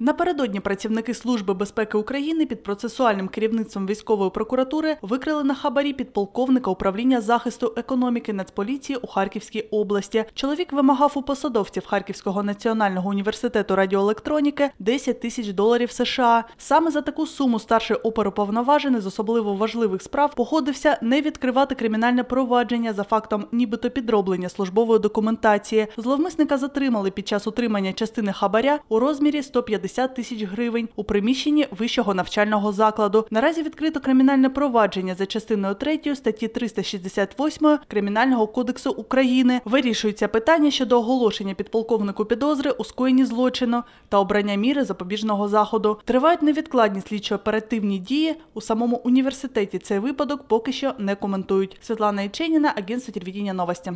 Напередодні працівники Служби безпеки України під процесуальним керівництвом військової прокуратури викрили на хабарі підполковника управління захисту економіки Нацполіції у Харківській області. Чоловік вимагав у посадовців Харківського національного університету радіоелектроніки 10 тисяч доларів США. Саме за таку суму старший оперуповноважений з особливо важливих справ погодився не відкривати кримінальне провадження за фактом, нібито підроблення службової документації. Зловмисника затримали під час утримання частини хабаря у розмірі 150 50 тисяч гривень у приміщенні вищого навчального закладу. Наразі відкрито кримінальне провадження за частиною 3 статті 368 кримінального кодексу України. Вирішується питання щодо оголошення підполковнику підозри у скоєнні злочину та обрання міри запобіжного заходу. Тривають невідкладні слідчо-оперативні дії у самому університеті. Цей випадок поки що не коментують. Світлана Іченіна, агентство телевидіння новості.